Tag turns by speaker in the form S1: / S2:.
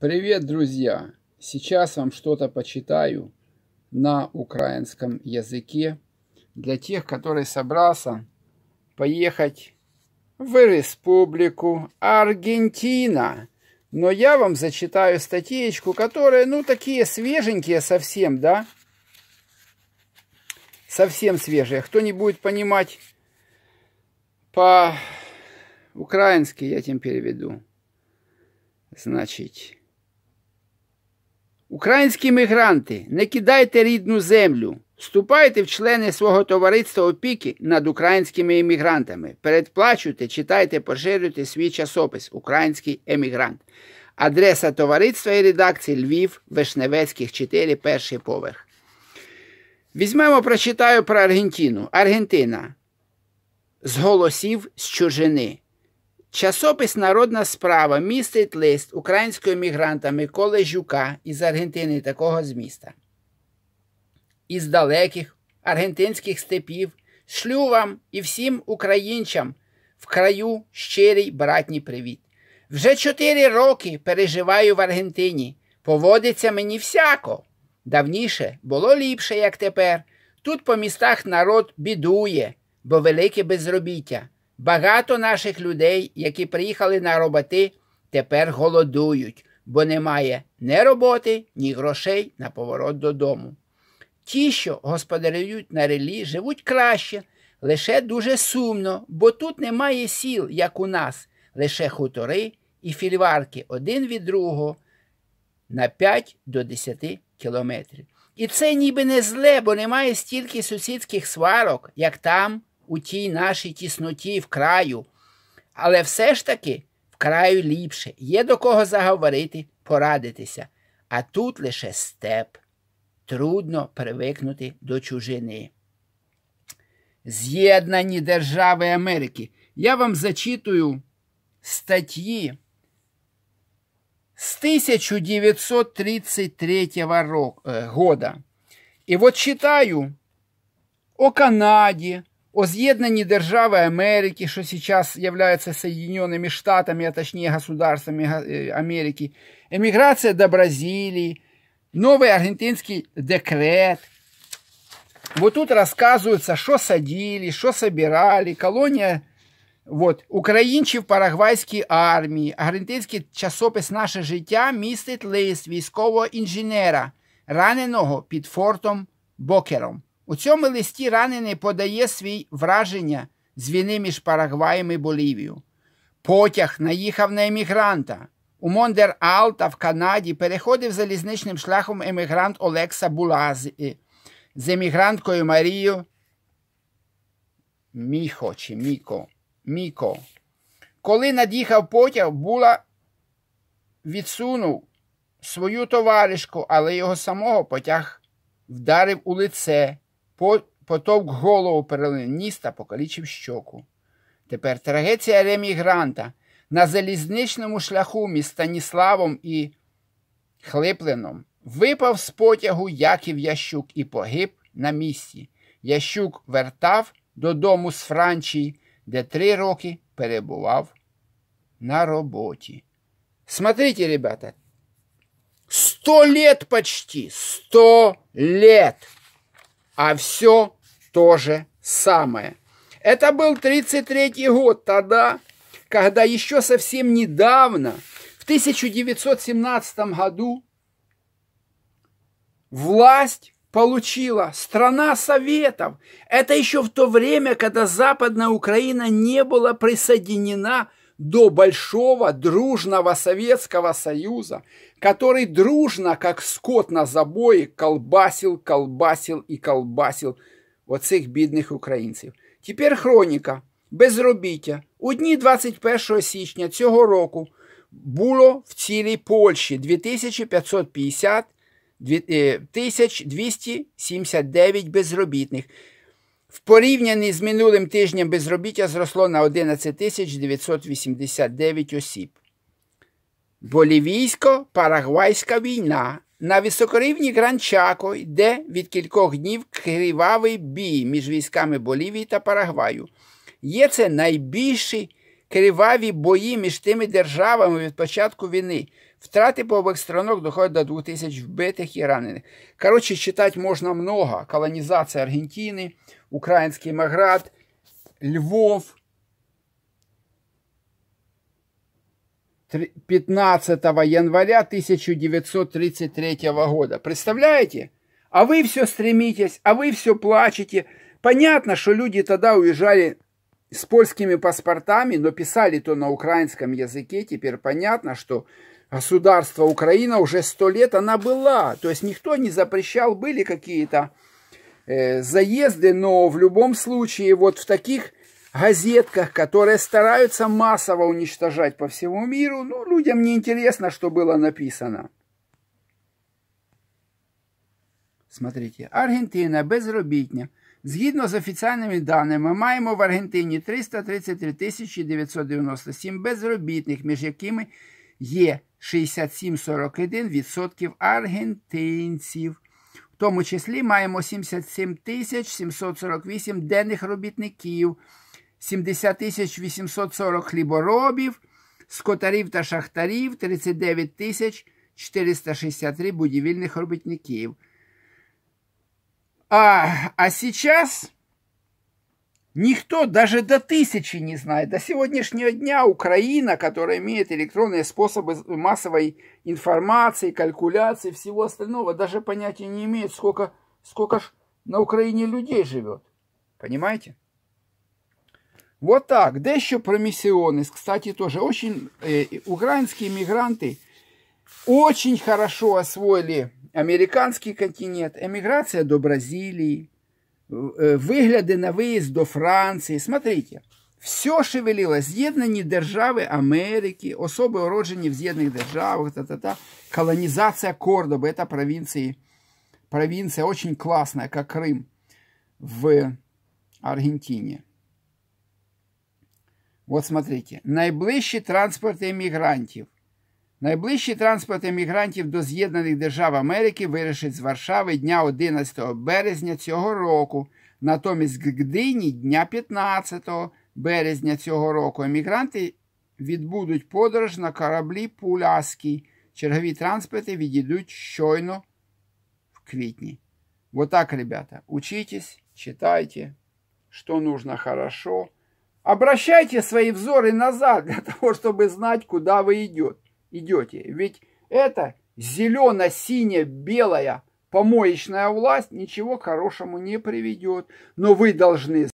S1: Привет, друзья! Сейчас вам что-то почитаю на украинском языке для тех, которые собрался поехать в республику Аргентина. Но я вам зачитаю статьечку, которая, ну, такие свеженькие совсем, да? Совсем свежие. Кто не будет понимать по-украински, я этим переведу. Значит, Українські мігранти, не кидайте рідну землю, вступайте в члени свого товариства опіки над українськими емігрантами, передплачуйте, читайте, поширюйте свій часопис Український емігрант. Адреса товариства і редакції Львів, Вишневецьких, 4, перший поверх. Візьмемо, прочитаю про Аргентину. Аргентина. З голосів з чужини. Часопис Народна справа містить лист українського мігранта Миколи Жука із Аргентини такого з міста. Із далеких аргентинських степів шлю вам і всім українцям в краю щирий братній привіт. Вже чотири роки переживаю в Аргентині. Поводиться мені всяко. Давніше було ліпше, як тепер. Тут по містах народ бідує, бо велике безробіття. Багато наших людей, які приїхали на роботи, тепер голодують, бо немає ні роботи, ні грошей на поворот додому. Ті, що господарюють на релі, живуть краще, лише дуже сумно, бо тут немає сіл, як у нас, лише хутори і фільварки один від другого на 5 до 10 кілометрів. І це ніби не зле, бо немає стільки сусідських сварок, як там, у тій нашій тісноті в краю. Але все ж таки в краю ліпше є до кого заговорити, порадитися. А тут лише степ. Трудно привикнути до чужини. З'єднані Держави Америки. Я вам зачитую статті з 1933 року. Е, і от читаю о Канаді, о з'єднанні держави Америки, що зараз являються Соединенными Штатами, а точнее государствами э, Америки, эмиграция до Бразилії, новий Аргентинський декрет. Вот тут розказується, що садили, що собирали, колонія Вот, українці в парагвайській армії, аргентинський часопис наше життя містить лист військового інженера, раненого під фортом Бокером. У цьому листі ранений подає свій враження з війни між Парагваєм і Болівією. Потяг наїхав на емігранта. У Мондер Алта в Канаді переходив залізничним шляхом емігрант Олекса Булази з емігранткою Марією Міхо чи Міко. Міко. Коли над'їхав потяг, була відсунув свою товаришку, але його самого потяг вдарив у лице потовк голову перелиніс та покалічив щоку. Тепер трагедія ремігранта на залізничному шляху між Станіславом і Хлипленом випав з потягу Яків Ящук і погиб на місці. Ящук вертав додому з Франції, де три роки перебував на роботі. Смотрите, ребята, сто лет почти, сто лет. а все то же самое. Это был 33 год тогда, когда еще совсем недавно, в 1917 году, власть получила страна Советов. Это еще в то время, когда Западная Украина не была присоединена к до большого дружного Советского Союза, который дружно, как скот на забої, колбасил, колбасил и колбасил оцих бідних українців. Тепер хроніка безробіття. У дні 21 січня цього року було в цілій Польщі 2550 1279 е, безробітних. В порівнянні з минулим тижнем безробіття зросло на 11 989 осіб. Болівійсько-парагвайська війна на високорівні Гранчако йде від кількох днів кривавий бій між військами Болівії та Парагваю. Є це найбільші криваві бої між тими державами від початку війни. Втраты по обеих сторонах доходят до 2000 вбитых и раненых. Короче, считать можно много. Колонизация Аргентины, украинский Маград, Львов. 15 января 1933 года. Представляете? А вы все стремитесь, а вы все плачете. Понятно, что люди тогда уезжали с польскими паспортами, но писали то на украинском языке. Теперь понятно, что государство Украина уже сто лет она была. То есть никто не запрещал, были какие-то э, заезды, но в любом случае вот в таких газетках, которые стараются массово уничтожать по всему миру, ну, людям не интересно, что было написано. Смотрите, Аргентина, безробітня. Згідно з офіційними даними, маємо в Аргентині 333 997 безробітних, між якими є 67,41% аргентинців. В тому числі маємо 77 тисяч 748 денних робітників, 70 тисяч 840 хліборобів, скотарів та шахтарів, 39 тисяч 463 будівельних робітників. А, а сейчас Никто даже до тысячи не знает. До сегодняшнего дня Украина, которая имеет электронные способы массовой информации, калькуляции, всего остального, даже понятия не имеет, сколько, сколько ж на Украине людей живет. Понимаете? Вот так. Дещо про миссионность. Кстати, тоже очень... Э, украинские мигранты очень хорошо освоили американский континент. Эмиграция до Бразилии, Э, выгляды на выезд до Франції. Смотрите, все шевелилось. З'єднані держави Америки, особи уроджені в з'єднаних державах, та-та-та. колонизация Кордобы, это провинции, провинция очень классная, как Крым в Аргентине. Вот смотрите, найближчі транспорти емігрантів – Найближчий транспорт емігрантів до З'єднаних Держав Америки вирішить з Варшави дня 11 березня цього року, натомість Гдині дня 15 березня цього року емігранти відбудуть подорож на кораблі Пуляський. Чергові транспорти відійдуть щойно в квітні. Вот так, ребята, учитесь, читайте, что нужно хорошо. Обращайте свои взоры назад для того, чтобы знать, куда вы идете идете. Ведь это зелено синяя белая помоечная власть ничего хорошему не приведет. Но вы должны